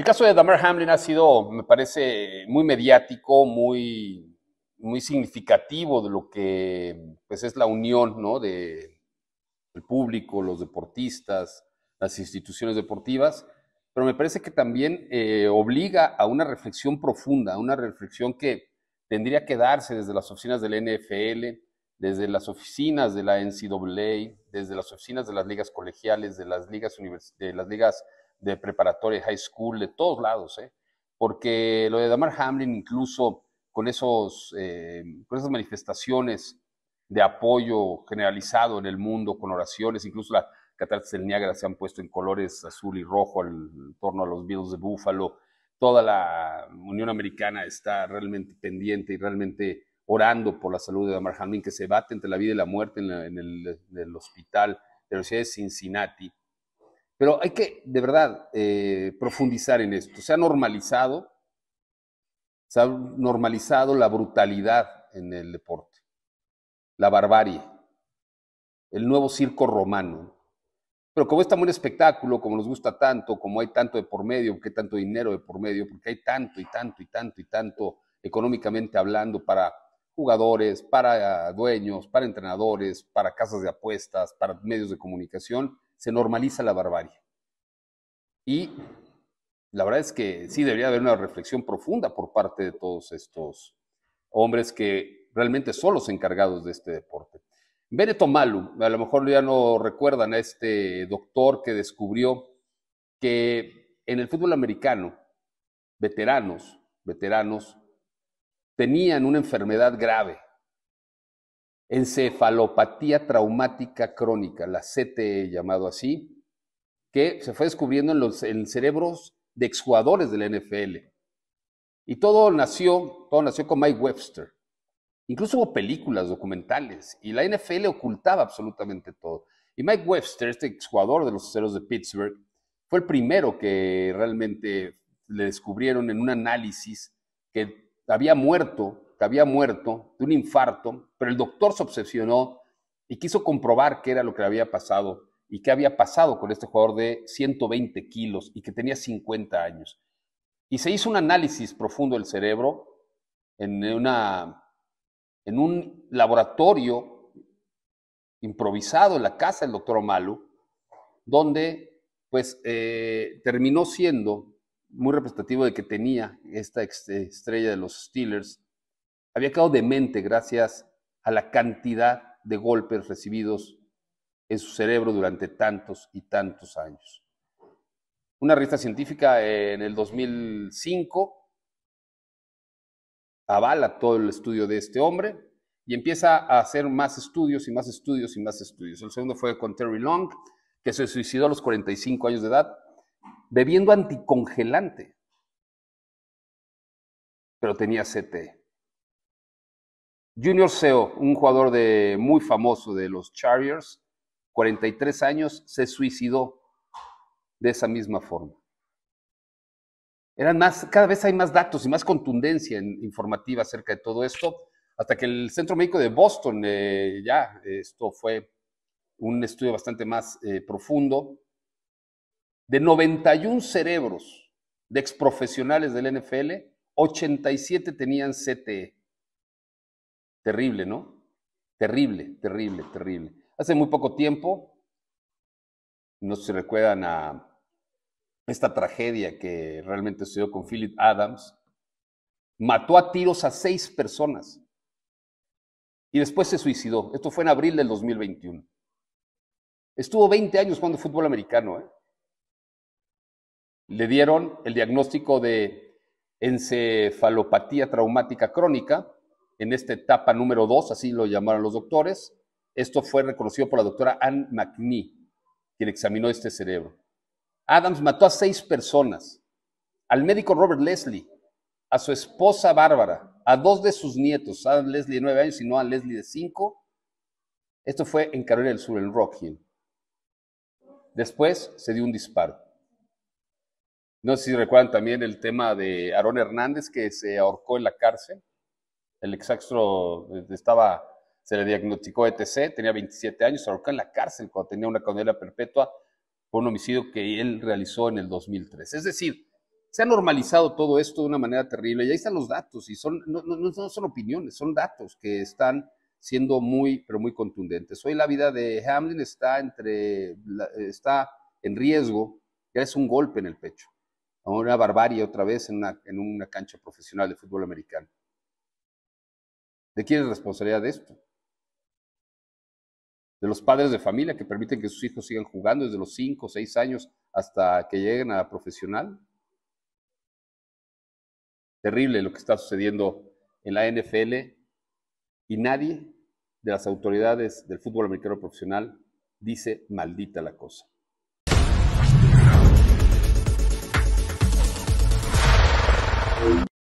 El caso de Damar Hamlin ha sido, me parece, muy mediático, muy, muy significativo de lo que pues, es la unión ¿no? de público, los deportistas, las instituciones deportivas, pero me parece que también eh, obliga a una reflexión profunda, a una reflexión que tendría que darse desde las oficinas del NFL, desde las oficinas de la NCAA, desde las oficinas de las ligas colegiales, de las ligas, de las ligas de preparatoria, high school, de todos lados, ¿eh? porque lo de Damar Hamlin, incluso con, esos, eh, con esas manifestaciones de apoyo generalizado en el mundo, con oraciones, incluso la catástrofes del Niágara se han puesto en colores azul y rojo al, en torno a los Bills de Búfalo, toda la Unión Americana está realmente pendiente y realmente orando por la salud de Damar Hamlin, que se bate entre la vida y la muerte en, el, en el hospital de la Universidad de Cincinnati, pero hay que, de verdad, eh, profundizar en esto. Se ha normalizado, se ha normalizado la brutalidad en el deporte, la barbarie, el nuevo circo romano. Pero como es tan buen espectáculo, como nos gusta tanto, como hay tanto de por medio, que tanto dinero de por medio, porque hay tanto y tanto y tanto y tanto económicamente hablando para jugadores, para dueños, para entrenadores, para casas de apuestas, para medios de comunicación, se normaliza la barbarie. Y la verdad es que sí debería haber una reflexión profunda por parte de todos estos hombres que realmente son los encargados de este deporte. Benetomalu, Malu, a lo mejor ya no recuerdan a este doctor que descubrió que en el fútbol americano, veteranos, veteranos, tenían una enfermedad grave encefalopatía traumática crónica, la CTE llamado así, que se fue descubriendo en los cerebros de exjugadores de la NFL. Y todo nació, todo nació con Mike Webster. Incluso hubo películas, documentales, y la NFL ocultaba absolutamente todo. Y Mike Webster, este exjugador de los ceros de Pittsburgh, fue el primero que realmente le descubrieron en un análisis que había muerto, que había muerto de un infarto, pero el doctor se obsesionó y quiso comprobar qué era lo que le había pasado y qué había pasado con este jugador de 120 kilos y que tenía 50 años. Y se hizo un análisis profundo del cerebro en, una, en un laboratorio improvisado en la casa del doctor Omalu, donde pues eh, terminó siendo muy representativo de que tenía esta estrella de los Steelers, había quedado demente gracias a la cantidad de golpes recibidos en su cerebro durante tantos y tantos años. Una revista científica en el 2005 avala todo el estudio de este hombre y empieza a hacer más estudios y más estudios y más estudios. El segundo fue con Terry Long, que se suicidó a los 45 años de edad bebiendo anticongelante. Pero tenía CT. Junior Seo, un jugador de, muy famoso de los Chargers, 43 años, se suicidó de esa misma forma. Eran más, cada vez hay más datos y más contundencia informativa acerca de todo esto, hasta que el Centro Médico de Boston, eh, ya, esto fue un estudio bastante más eh, profundo, de 91 cerebros de exprofesionales del NFL, 87 tenían CTE. Terrible, ¿no? Terrible, terrible, terrible. Hace muy poco tiempo, no se recuerdan a esta tragedia que realmente sucedió con Philip Adams, mató a tiros a seis personas y después se suicidó. Esto fue en abril del 2021. Estuvo 20 años jugando fútbol americano, ¿eh? le dieron el diagnóstico de encefalopatía traumática crónica en esta etapa número 2, así lo llamaron los doctores. Esto fue reconocido por la doctora Anne McNee, quien examinó este cerebro. Adams mató a seis personas, al médico Robert Leslie, a su esposa Bárbara, a dos de sus nietos, a Leslie de nueve años y a Leslie de cinco. Esto fue en Carolina del Sur, en Rock Hill. Después se dio un disparo. No sé si recuerdan también el tema de Aarón Hernández, que se ahorcó en la cárcel. El exastro estaba, se le diagnosticó ETC, tenía 27 años, se ahorcó en la cárcel cuando tenía una condena perpetua por un homicidio que él realizó en el 2003. Es decir, se ha normalizado todo esto de una manera terrible. Y ahí están los datos, y son, no, son opiniones, son datos que están siendo muy, pero muy contundentes. Hoy la vida de Hamlin está, entre, está en riesgo, ya es un golpe en el pecho una barbarie otra vez en una, cancha profesional de fútbol americano. ¿De quién es la responsabilidad de esto? De los padres de familia que permiten que sus hijos sigan jugando desde los 5 o 6 años hasta que lleguen a profesional. Terrible lo que está sucediendo en la NFL y nadie de las autoridades del fútbol americano profesional dice maldita la cosa.